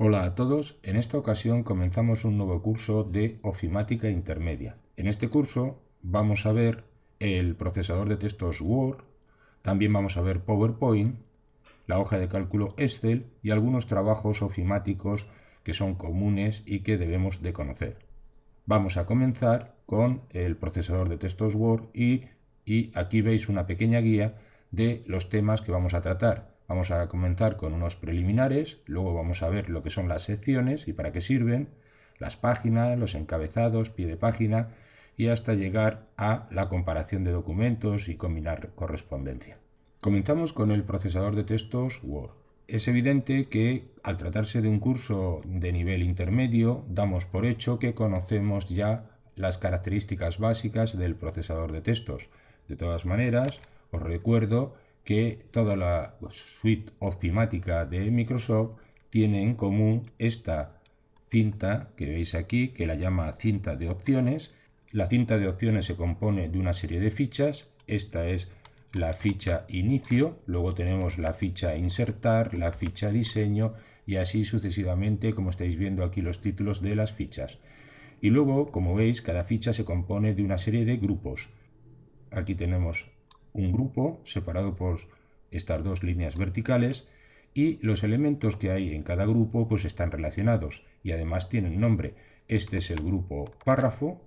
Hola a todos, en esta ocasión comenzamos un nuevo curso de ofimática intermedia. En este curso vamos a ver el procesador de textos Word, también vamos a ver PowerPoint, la hoja de cálculo Excel y algunos trabajos ofimáticos que son comunes y que debemos de conocer. Vamos a comenzar con el procesador de textos Word y, y aquí veis una pequeña guía de los temas que vamos a tratar. Vamos a comenzar con unos preliminares, luego vamos a ver lo que son las secciones y para qué sirven, las páginas, los encabezados, pie de página y hasta llegar a la comparación de documentos y combinar correspondencia. Comenzamos con el procesador de textos Word. Es evidente que al tratarse de un curso de nivel intermedio, damos por hecho que conocemos ya las características básicas del procesador de textos. De todas maneras, os recuerdo que toda la suite ofimática de Microsoft tiene en común esta cinta que veis aquí, que la llama cinta de opciones. La cinta de opciones se compone de una serie de fichas. Esta es la ficha inicio, luego tenemos la ficha insertar, la ficha diseño y así sucesivamente, como estáis viendo aquí los títulos de las fichas. Y luego, como veis, cada ficha se compone de una serie de grupos. Aquí tenemos un grupo separado por estas dos líneas verticales y los elementos que hay en cada grupo pues están relacionados y además tienen nombre. Este es el grupo párrafo,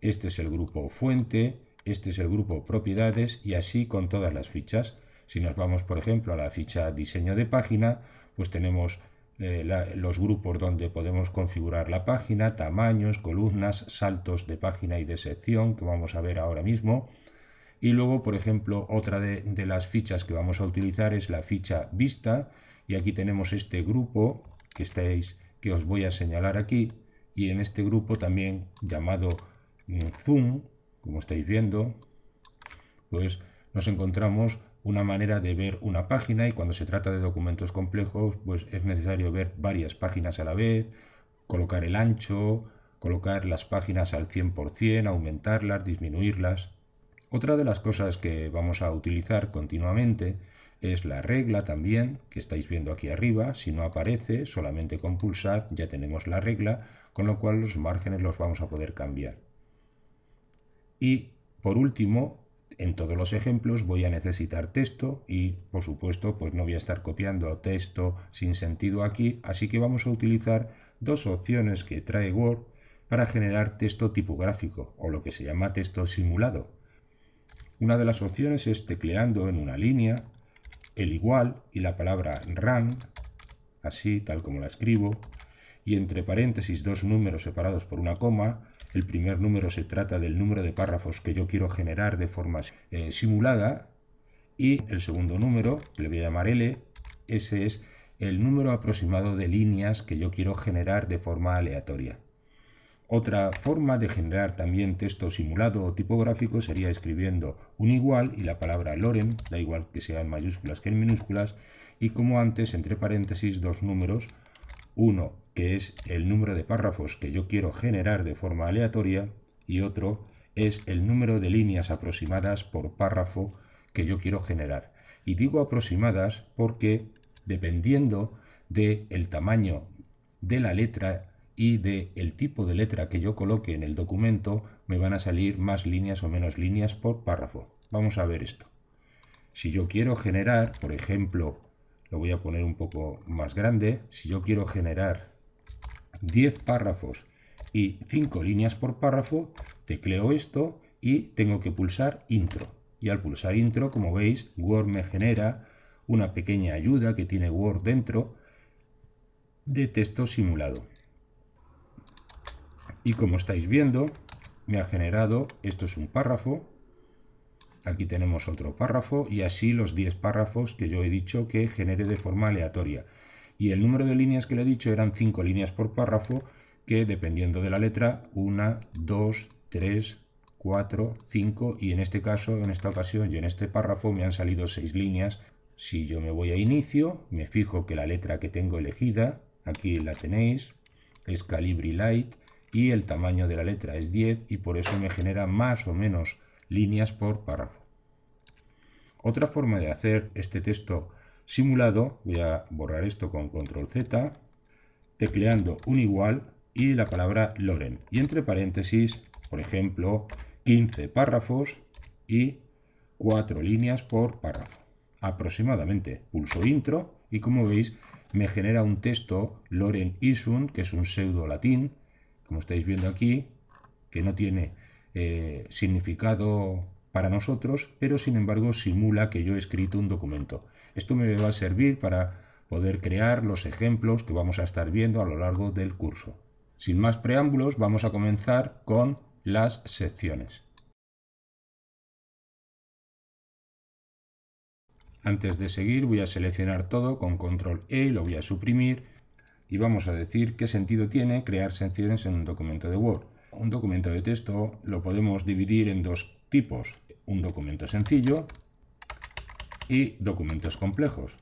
este es el grupo fuente, este es el grupo propiedades y así con todas las fichas. Si nos vamos por ejemplo a la ficha diseño de página pues tenemos eh, los grupos donde podemos configurar la página, tamaños, columnas, saltos de página y de sección que vamos a ver ahora mismo y luego, por ejemplo, otra de, las fichas que vamos a utilizar es la ficha vista. Y aquí tenemos este grupo que, estáis, que os voy a señalar aquí. Y en este grupo también llamado mm, Zoom, como estáis viendo, pues nos encontramos una manera de ver una página y cuando se trata de documentos complejos, pues es necesario ver varias páginas a la vez, colocar el ancho, colocar las páginas al 100%, aumentarlas, disminuirlas. Otra de las cosas que vamos a utilizar continuamente es la regla también, que estáis viendo aquí arriba. Si no aparece, solamente con pulsar ya tenemos la regla, con lo cual los márgenes los vamos a poder cambiar. Y por último, en todos los ejemplos voy a necesitar texto y por supuesto pues no voy a estar copiando texto sin sentido aquí, así que vamos a utilizar dos opciones que trae Word para generar texto tipográfico o lo que se llama texto simulado. Una de las opciones es tecleando en una línea el igual y la palabra run, así tal como la escribo, y entre paréntesis dos números separados por una coma. El primer número se trata del número de párrafos que yo quiero generar de forma eh, simulada y el segundo número, que le voy a llamar L, ese es el número aproximado de líneas que yo quiero generar de forma aleatoria. Otra forma de generar también texto simulado o tipográfico sería escribiendo un igual y la palabra lorem, da igual que sea en mayúsculas que en minúsculas, y como antes, entre paréntesis, dos números, uno que es el número de párrafos que yo quiero generar de forma aleatoria y otro es el número de líneas aproximadas por párrafo que yo quiero generar. Y digo aproximadas porque dependiendo del tamaño de la letra y de el tipo de letra que yo coloque en el documento me van a salir más líneas o menos líneas por párrafo. Vamos a ver esto. Si yo quiero generar, por ejemplo, lo voy a poner un poco más grande, si yo quiero generar 10 párrafos y 5 líneas por párrafo, tecleo esto y tengo que pulsar intro. Y al pulsar intro, como veis, Word me genera una pequeña ayuda que tiene Word dentro de texto simulado. Y como estáis viendo, me ha generado, esto es un párrafo, aquí tenemos otro párrafo y así los 10 párrafos que yo he dicho que genere de forma aleatoria. Y el número de líneas que le he dicho eran 5 líneas por párrafo, que dependiendo de la letra, 1, 2, 3, 4, 5 y en este caso, en esta ocasión y en este párrafo me han salido 6 líneas. Si yo me voy a inicio, me fijo que la letra que tengo elegida, aquí la tenéis, es Calibri Light, y el tamaño de la letra es 10 y por eso me genera más o menos líneas por párrafo. Otra forma de hacer este texto simulado, voy a borrar esto con control Z, tecleando un igual y la palabra Loren. Y entre paréntesis, por ejemplo, 15 párrafos y 4 líneas por párrafo. Aproximadamente. Pulso intro y como veis me genera un texto Loren Isun, que es un pseudo latín, como estáis viendo aquí, que no tiene eh, significado para nosotros, pero sin embargo simula que yo he escrito un documento. Esto me va a servir para poder crear los ejemplos que vamos a estar viendo a lo largo del curso. Sin más preámbulos, vamos a comenzar con las secciones. Antes de seguir voy a seleccionar todo con control E y lo voy a suprimir y vamos a decir qué sentido tiene crear secciones en un documento de Word. Un documento de texto lo podemos dividir en dos tipos, un documento sencillo y documentos complejos.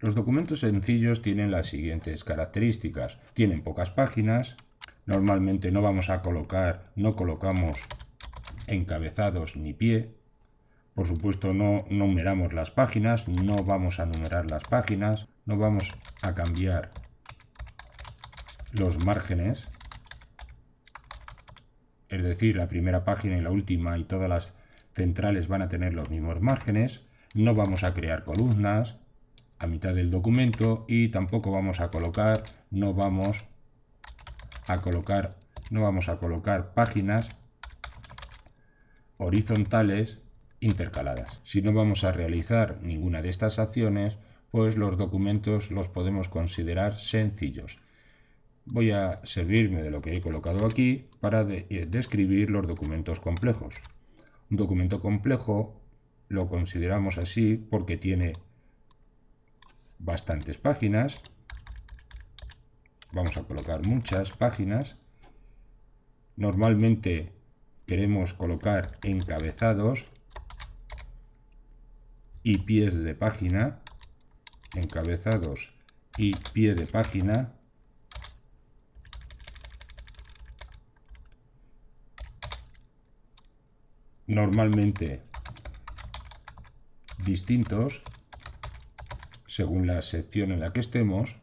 Los documentos sencillos tienen las siguientes características. Tienen pocas páginas, normalmente no vamos a colocar, no colocamos encabezados ni pie. Por supuesto no numeramos las páginas, no vamos a numerar las páginas, no vamos a cambiar los márgenes, es decir, la primera página y la última y todas las centrales van a tener los mismos márgenes, no vamos a crear columnas a mitad del documento y tampoco vamos a colocar, no vamos a colocar, no vamos a colocar páginas horizontales intercaladas. Si no vamos a realizar ninguna de estas acciones, pues los documentos los podemos considerar sencillos. Voy a servirme de lo que he colocado aquí para eh, describir los documentos complejos. Un documento complejo lo consideramos así porque tiene bastantes páginas. Vamos a colocar muchas páginas. Normalmente queremos colocar encabezados y pies de página. Encabezados y pie de página normalmente distintos según la sección en la que estemos.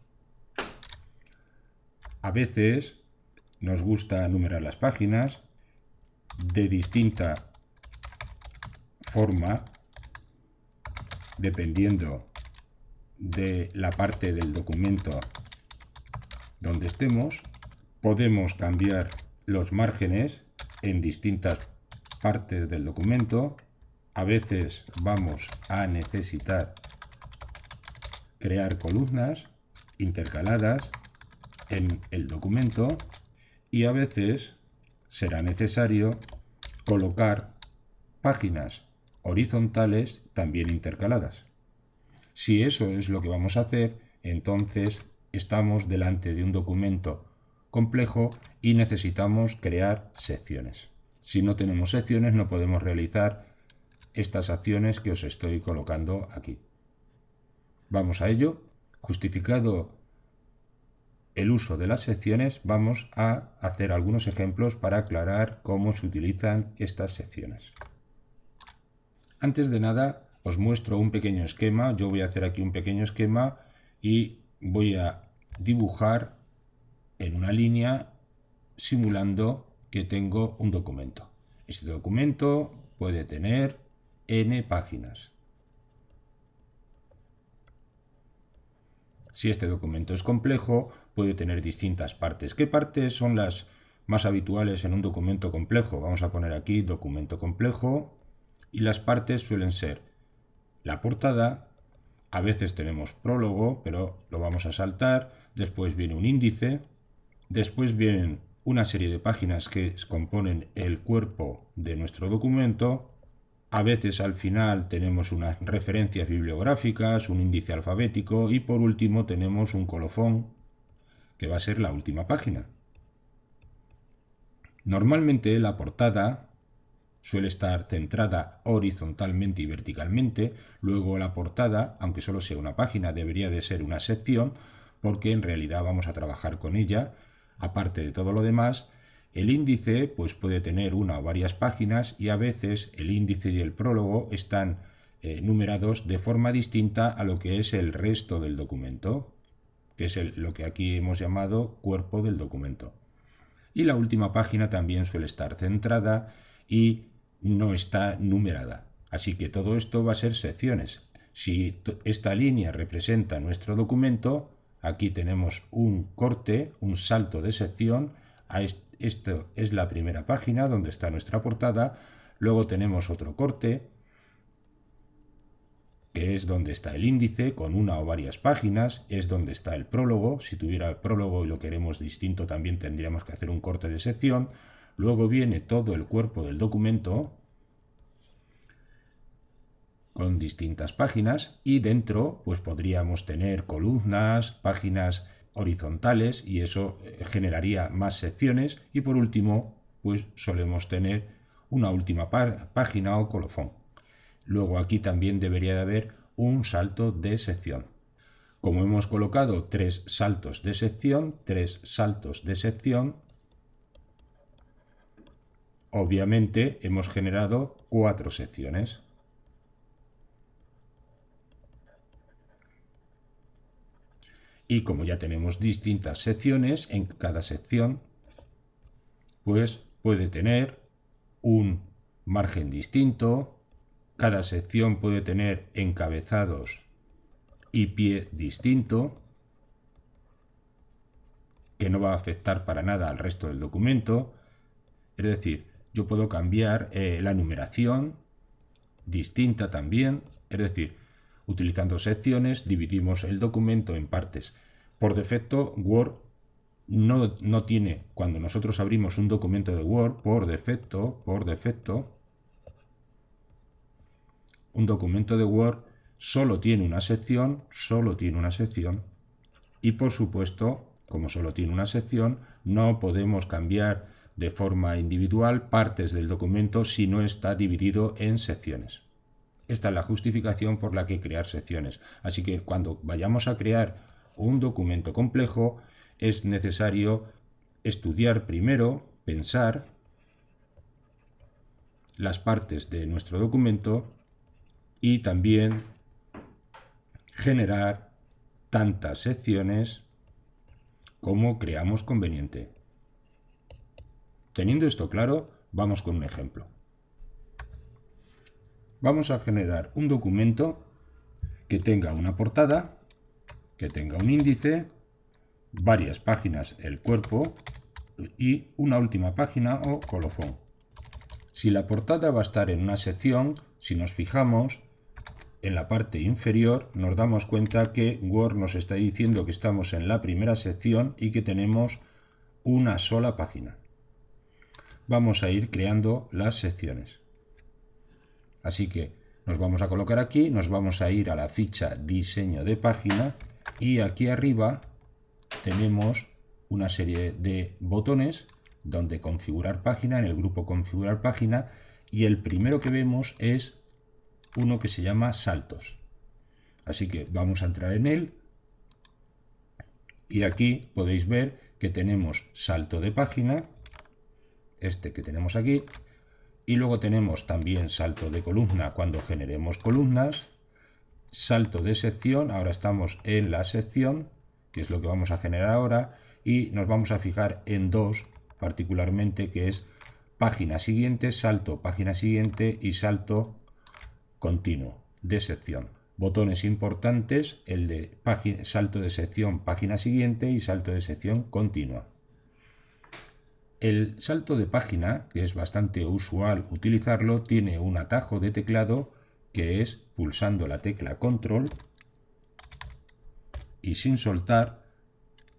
A veces nos gusta numerar las páginas de distinta forma dependiendo de la parte del documento donde estemos. Podemos cambiar los márgenes en distintas partes del documento. A veces vamos a necesitar crear columnas intercaladas en el documento y a veces será necesario colocar páginas horizontales también intercaladas. Si eso es lo que vamos a hacer, entonces estamos delante de un documento complejo y necesitamos crear secciones. Si no tenemos secciones no podemos realizar estas acciones que os estoy colocando aquí. Vamos a ello. Justificado el uso de las secciones, vamos a hacer algunos ejemplos para aclarar cómo se utilizan estas secciones. Antes de nada, os muestro un pequeño esquema. Yo voy a hacer aquí un pequeño esquema y voy a dibujar en una línea simulando que tengo un documento. Este documento puede tener n páginas. Si este documento es complejo, puede tener distintas partes. ¿Qué partes son las más habituales en un documento complejo? Vamos a poner aquí documento complejo y las partes suelen ser la portada, a veces tenemos prólogo, pero lo vamos a saltar, después viene un índice, después vienen una serie de páginas que componen el cuerpo de nuestro documento. A veces al final tenemos unas referencias bibliográficas, un índice alfabético y por último tenemos un colofón que va a ser la última página. Normalmente la portada suele estar centrada horizontalmente y verticalmente, luego la portada, aunque solo sea una página, debería de ser una sección porque en realidad vamos a trabajar con ella Aparte de todo lo demás, el índice pues, puede tener una o varias páginas y a veces el índice y el prólogo están eh, numerados de forma distinta a lo que es el resto del documento, que es lo que aquí hemos llamado cuerpo del documento. Y la última página también suele estar centrada y no está numerada. Así que todo esto va a ser secciones. Si esta línea representa nuestro documento, Aquí tenemos un corte, un salto de sección. Esto es la primera página donde está nuestra portada. Luego tenemos otro corte, que es donde está el índice, con una o varias páginas, es donde está el prólogo. Si tuviera el prólogo y lo queremos distinto, también tendríamos que hacer un corte de sección. Luego viene todo el cuerpo del documento, con distintas páginas y dentro pues podríamos tener columnas, páginas horizontales y eso eh, generaría más secciones y por último pues solemos tener una última página o colofón. Luego aquí también debería de haber un salto de sección. Como hemos colocado tres saltos de sección, tres saltos de sección, obviamente hemos generado cuatro secciones. Y como ya tenemos distintas secciones, en cada sección pues puede tener un margen distinto, cada sección puede tener encabezados y pie distinto, que no va a afectar para nada al resto del documento. Es decir, yo puedo cambiar eh, la numeración distinta también, es decir, Utilizando secciones, dividimos el documento en partes. Por defecto, Word no, tiene, cuando nosotros abrimos un documento de Word, por defecto, por defecto, un documento de Word solo tiene una sección, solo tiene una sección, y por supuesto, como solo tiene una sección, no podemos cambiar de forma individual partes del documento si no está dividido en secciones. Esta es la justificación por la que crear secciones. Así que cuando vayamos a crear un documento complejo, es necesario estudiar primero, pensar las partes de nuestro documento y también generar tantas secciones como creamos conveniente. Teniendo esto claro, vamos con un ejemplo vamos a generar un documento que tenga una portada, que tenga un índice, varias páginas el cuerpo y una última página o colofón. Si la portada va a estar en una sección, si nos fijamos en la parte inferior, nos damos cuenta que Word nos está diciendo que estamos en la primera sección y que tenemos una sola página. Vamos a ir creando las secciones. Así que nos vamos a colocar aquí, nos vamos a ir a la ficha diseño de página y aquí arriba tenemos una serie de botones donde configurar página, en el grupo configurar página y el primero que vemos es uno que se llama saltos. Así que vamos a entrar en él y aquí podéis ver que tenemos salto de página, este que tenemos aquí, y luego tenemos también salto de columna cuando generemos columnas, salto de sección, ahora estamos en la sección, que es lo que vamos a generar ahora, y nos vamos a fijar en dos particularmente, que es página siguiente, salto página siguiente y salto continuo de sección. Botones importantes, el de salto de sección, página siguiente y salto de sección continua. El salto de página, que es bastante usual utilizarlo, tiene un atajo de teclado que es pulsando la tecla control y sin soltar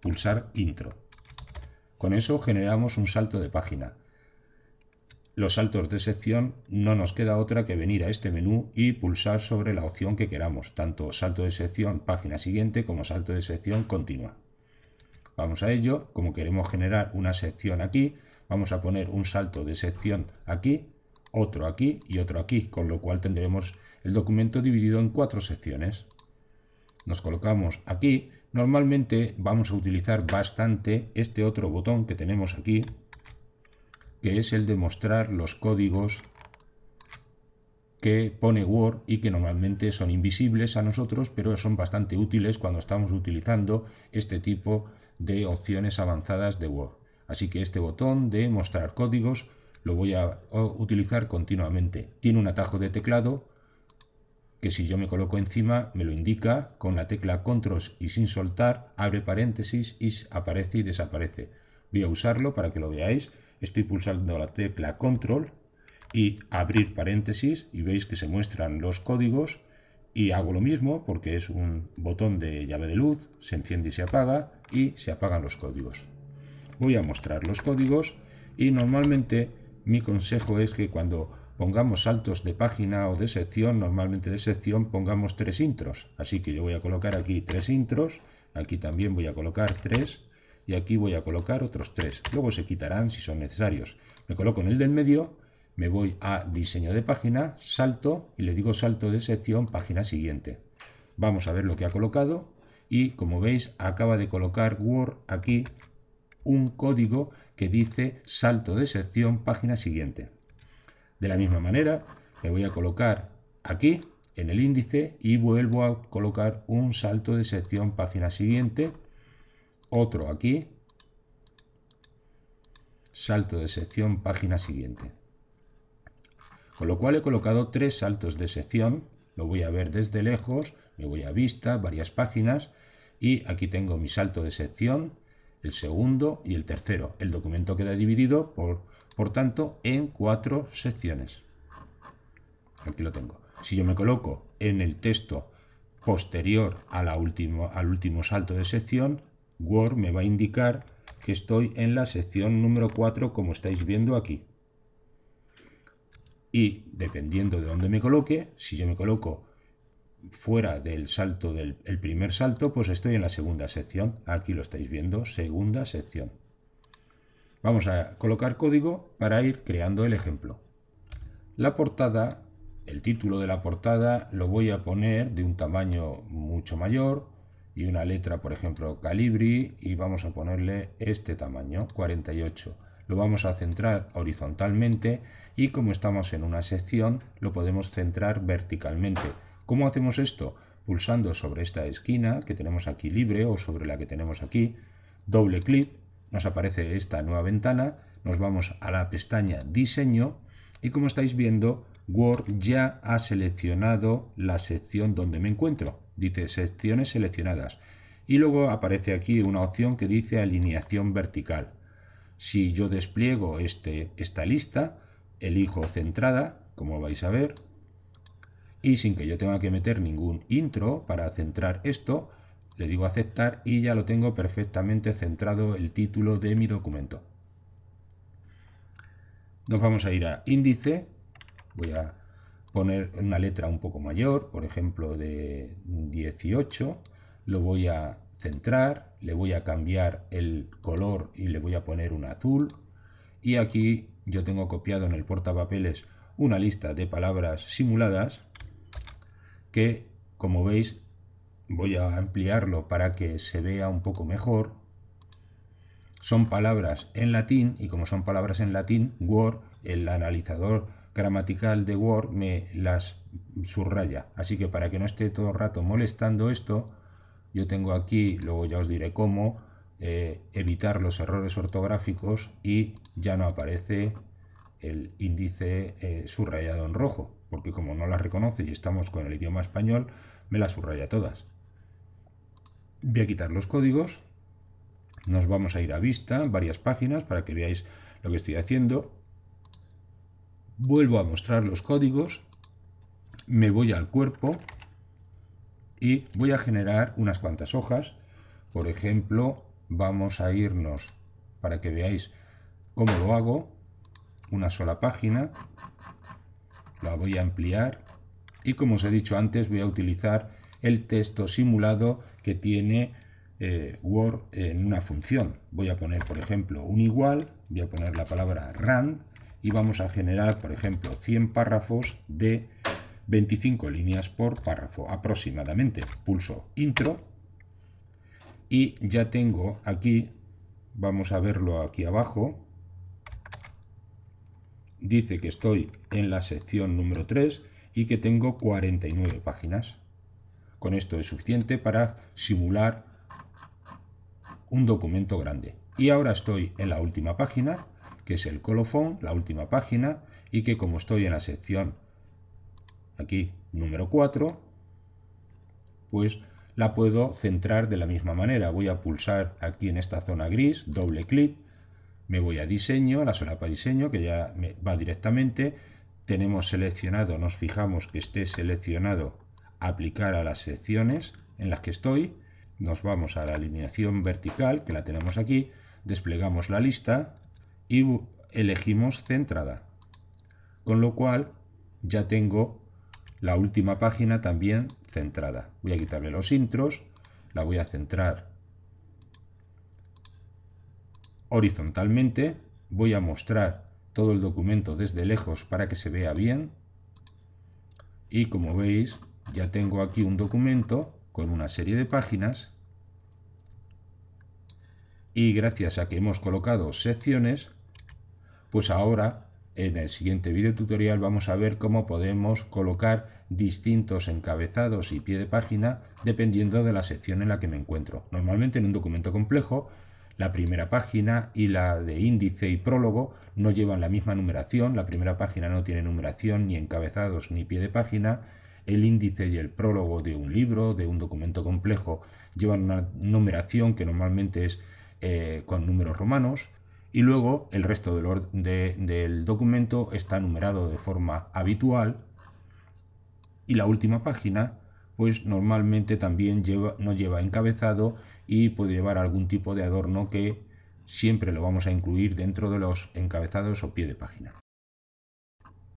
pulsar intro. Con eso generamos un salto de página. Los saltos de sección no nos queda otra que venir a este menú y pulsar sobre la opción que queramos, tanto salto de sección página siguiente como salto de sección continua. Vamos a ello, como queremos generar una sección aquí, vamos a poner un salto de sección aquí, otro aquí y otro aquí, con lo cual tendremos el documento dividido en cuatro secciones. Nos colocamos aquí, normalmente vamos a utilizar bastante este otro botón que tenemos aquí, que es el de mostrar los códigos que pone Word y que normalmente son invisibles a nosotros, pero son bastante útiles cuando estamos utilizando este tipo de de opciones avanzadas de Word. Así que este botón de mostrar códigos lo voy a utilizar continuamente. Tiene un atajo de teclado que si yo me coloco encima me lo indica con la tecla control y sin soltar, abre paréntesis y aparece y desaparece. Voy a usarlo para que lo veáis. Estoy pulsando la tecla control y abrir paréntesis y veis que se muestran los códigos y hago lo mismo porque es un botón de llave de luz, se enciende y se apaga y se apagan los códigos. Voy a mostrar los códigos y normalmente mi consejo es que cuando pongamos saltos de página o de sección, normalmente de sección pongamos tres intros. Así que yo voy a colocar aquí tres intros, aquí también voy a colocar tres y aquí voy a colocar otros tres. Luego se quitarán si son necesarios. Me coloco en el del medio me voy a diseño de página, salto y le digo salto de sección, página siguiente. Vamos a ver lo que ha colocado y como veis acaba de colocar Word aquí un código que dice salto de sección, página siguiente. De la misma manera me voy a colocar aquí en el índice y vuelvo a colocar un salto de sección, página siguiente, otro aquí, salto de sección, página siguiente. Con lo cual he colocado tres saltos de sección, lo voy a ver desde lejos, me voy a vista, varias páginas, y aquí tengo mi salto de sección, el segundo y el tercero. El documento queda dividido, por, por tanto, en cuatro secciones. Aquí lo tengo. Si yo me coloco en el texto posterior al último salto de sección, Word me va a indicar que estoy en la sección número 4, como estáis viendo aquí y dependiendo de dónde me coloque, si yo me coloco fuera del salto del primer salto, pues estoy en la segunda sección. Aquí lo estáis viendo, segunda sección. Vamos a colocar código para ir creando el ejemplo. La portada, el título de la portada lo voy a poner de un tamaño mucho mayor y una letra, por ejemplo, calibri y vamos a ponerle este tamaño, 48. Lo vamos a centrar horizontalmente y como estamos en una sección lo podemos centrar verticalmente. ¿Cómo hacemos esto? Pulsando sobre esta esquina que tenemos aquí libre o sobre la que tenemos aquí, doble clic, nos aparece esta nueva ventana, nos vamos a la pestaña diseño y como estáis viendo Word ya ha seleccionado la sección donde me encuentro, dice secciones seleccionadas y luego aparece aquí una opción que dice alineación vertical. Si yo despliego este, esta lista, elijo centrada, como vais a ver, y sin que yo tenga que meter ningún intro para centrar esto, le digo aceptar y ya lo tengo perfectamente centrado el título de mi documento. Nos vamos a ir a índice, voy a poner una letra un poco mayor, por ejemplo de 18, lo voy a centrar, le voy a cambiar el color y le voy a poner un azul y aquí yo tengo copiado en el portapapeles una lista de palabras simuladas que, como veis, voy a ampliarlo para que se vea un poco mejor. Son palabras en latín y como son palabras en latín, Word, el analizador gramatical de Word, me las subraya. Así que para que no esté todo el rato molestando esto, yo tengo aquí, luego ya os diré cómo, eh, evitar los errores ortográficos y ya no aparece el índice eh, subrayado en rojo, porque como no las reconoce y estamos con el idioma español, me las subraya todas. Voy a quitar los códigos, nos vamos a ir a vista, varias páginas, para que veáis lo que estoy haciendo. Vuelvo a mostrar los códigos, me voy al cuerpo y voy a generar unas cuantas hojas, por ejemplo, Vamos a irnos para que veáis cómo lo hago. Una sola página. La voy a ampliar. Y como os he dicho antes, voy a utilizar el texto simulado que tiene eh, Word en una función. Voy a poner, por ejemplo, un igual. Voy a poner la palabra run. Y vamos a generar, por ejemplo, 100 párrafos de 25 líneas por párrafo aproximadamente. Pulso intro y ya tengo aquí, vamos a verlo aquí abajo, dice que estoy en la sección número 3 y que tengo 49 páginas. Con esto es suficiente para simular un documento grande. Y ahora estoy en la última página, que es el colofón, la última página, y que como estoy en la sección aquí número 4, pues la puedo centrar de la misma manera. Voy a pulsar aquí en esta zona gris, doble clic, me voy a diseño, la solapa diseño, que ya va directamente. Tenemos seleccionado, nos fijamos que esté seleccionado aplicar a las secciones en las que estoy. Nos vamos a la alineación vertical, que la tenemos aquí, desplegamos la lista y elegimos centrada. Con lo cual ya tengo la última página también centrada. Voy a quitarle los intros, la voy a centrar horizontalmente, voy a mostrar todo el documento desde lejos para que se vea bien y como veis ya tengo aquí un documento con una serie de páginas y gracias a que hemos colocado secciones, pues ahora en el siguiente video tutorial vamos a ver cómo podemos colocar distintos encabezados y pie de página dependiendo de la sección en la que me encuentro. Normalmente en un documento complejo, la primera página y la de índice y prólogo no llevan la misma numeración, la primera página no tiene numeración ni encabezados ni pie de página, el índice y el prólogo de un libro, de un documento complejo, llevan una numeración que normalmente es eh, con números romanos, y luego el resto del documento está numerado de forma habitual y la última página pues normalmente también no lleva encabezado y puede llevar algún tipo de adorno que siempre lo vamos a incluir dentro de los encabezados o pie de página.